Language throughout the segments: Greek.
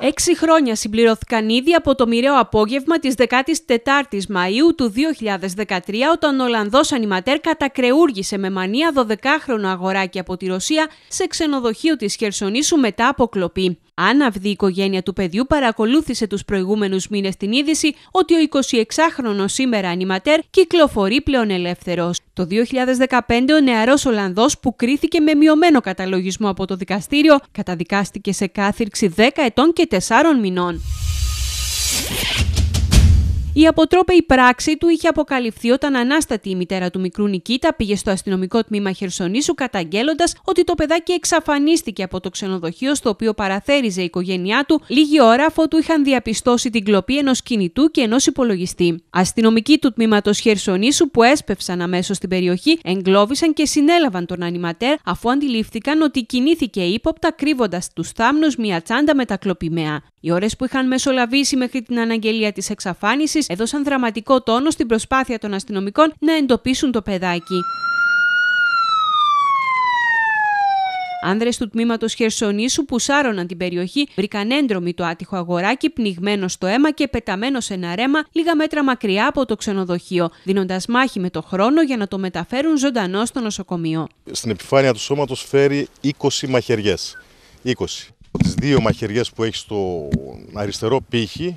Έξι χρόνια συμπληρωθήκαν ήδη από το μοιραίο απόγευμα της 14ης Μαΐου του 2013 όταν ο Ολλανδός ανηματέρ κατακρεούργησε με μανία 12χρονο αγοράκι από τη Ρωσία σε ξενοδοχείο της Χερσονήσου μετά από κλοπή. Άναυδη η οικογένεια του παιδιού παρακολούθησε τους προηγούμενους μήνες την είδηση ότι ο 26χρονος σήμερα ανηματέρ κυκλοφορεί πλέον ελεύθερος. Το 2015 ο νεαρός Ολλανδός που κρίθηκε με μειωμένο καταλογισμό από το δικαστήριο καταδικάστηκε σε κάθυρξη 10 ετών και 4 μηνών. Η αποτρόπαιη πράξη του είχε αποκαλυφθεί όταν ανάστατη η μητέρα του μικρού Νικήτα πήγε στο αστυνομικό τμήμα Χερσονήσου καταγγέλλοντας ότι το παιδάκι εξαφανίστηκε από το ξενοδοχείο στο οποίο παραθέριζε η οικογένειά του λίγη ώρα αφού του είχαν διαπιστώσει την κλοπή ενός κινητού και ενός υπολογιστή. Αστυνομικοί του τμήματος Χερσονήσου που έσπευσαν αμέσως στην περιοχή εγκλώβησαν και συνέλαβαν τον ανηματέρ αφού αντιλήφθηκαν ότι κινήθηκε ύποπτα κρύβοντας τους θάμνους μια τσάντα με τα κλοπημαία. Οι ώρες που είχαν μεσολαβήσει μέχρι την αναγγελία της εξαφάνισης έδωσαν δραματικό τόνο στην προσπάθεια των αστυνομικών να εντοπίσουν το παιδάκι. Άνδρες του τμήματος Χερσονήσου που σάρωναν την περιοχή βρήκαν έντρομοι το άτυχο αγοράκι πνιγμένο στο αίμα και πεταμένο σε ένα ρέμα λίγα μέτρα μακριά από το ξενοδοχείο, δίνοντας μάχη με το χρόνο για να το μεταφέρουν ζωντανό στο νοσοκομείο. Στην επιφάνεια του σώματος φέρει 20 μαχαιριέ δύο μαχαιριές που έχεις στο αριστερό πύχη,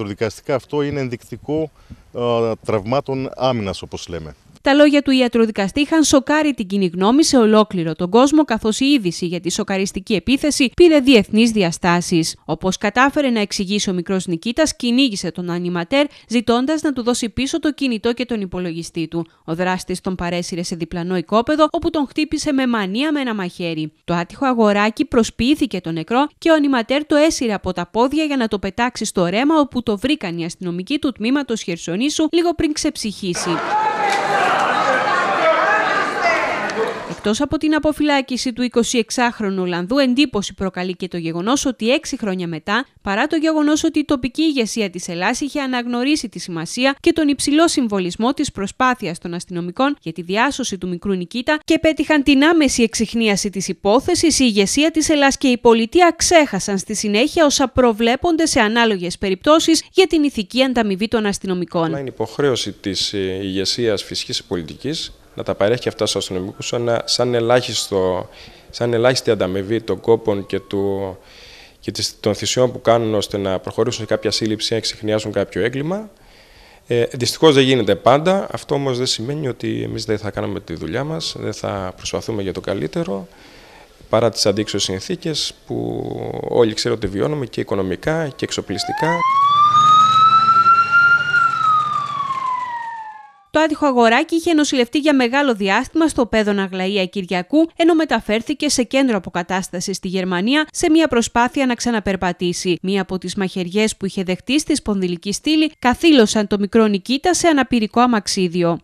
δικαστικά αυτό είναι ενδεικτικό ε, τραυμάτων άμυνας όπως λέμε. Τα λόγια του ιατροδικαστή είχαν σοκάρει την κοινή γνώμη σε ολόκληρο τον κόσμο, καθώς η είδηση για τη σοκαριστική επίθεση πήρε διεθνείς διαστάσεις. Όπως κατάφερε να εξηγήσει ο μικρός Νικήτας, κυνήγησε τον ανηματέρ, ζητώντας να του δώσει πίσω το κινητό και τον υπολογιστή του. Ο δράστης τον παρέσυρε σε διπλανό οικόπεδο, όπου τον χτύπησε με μανία με ένα μαχαίρι. Το άτυχο αγοράκι προσποιήθηκε το νεκρό και ο ανηματέρ το έσυρε από τα πόδια για να το πετάξει στο ρέμα, όπου το βρήκαν οι αστυνομικοί του τμήματος Χερσονήσου λίγο πριν ξεψυχήσει. Ως από την αποφυλάκηση του 26χρονου Ολλανδού, εντύπωση προκαλεί και το γεγονός ότι έξι χρόνια μετά, παρά το γεγονός ότι η τοπική ηγεσία της Ελλάδα είχε αναγνωρίσει τη σημασία και τον υψηλό συμβολισμό της προσπάθειας των αστυνομικών για τη διάσωση του μικρού Νικήτα και πέτυχαν την άμεση εξυχνίαση της υπόθεσης, η ηγεσία της Ελλάδα και η πολιτεία ξέχασαν στη συνέχεια όσα προβλέπονται σε ανάλογες περιπτώσεις για την ηθική ανταμοιβή των αστυνομικών. Είναι υποχρέωση της ε, ηγεσίας φυσικής πολιτικής να τα παρέχει αυτά στους αστυνομικούς, σαν, σαν, σαν ελάχιστη ανταμοιβή των κόπων και, του, και των θυσιών που κάνουν ώστε να προχωρήσουν σε κάποια σύλληψη να ξεχνιάσουν κάποιο έγκλημα. Ε, Δυστυχώς δεν γίνεται πάντα. Αυτό όμως δεν σημαίνει ότι εμείς δεν θα κάνουμε τη δουλειά μας, δεν θα προσπαθούμε για το καλύτερο παρά τις αντίξωες συνθήκες που όλοι ξέρουμε ότι βιώνουμε και οικονομικά και εξοπλιστικά. το άτυχο αγοράκι είχε νοσηλευτεί για μεγάλο διάστημα στο Πέδον Αγλαία Κυριακού, ενώ μεταφέρθηκε σε κέντρο αποκατάστασης στη Γερμανία σε μια προσπάθεια να ξαναπερπατήσει. Μία από τις μαχαιριές που είχε δεχτεί στη σπονδυλική στήλη καθήλωσαν το μικρό Νικήτα σε αναπηρικό αμαξίδιο.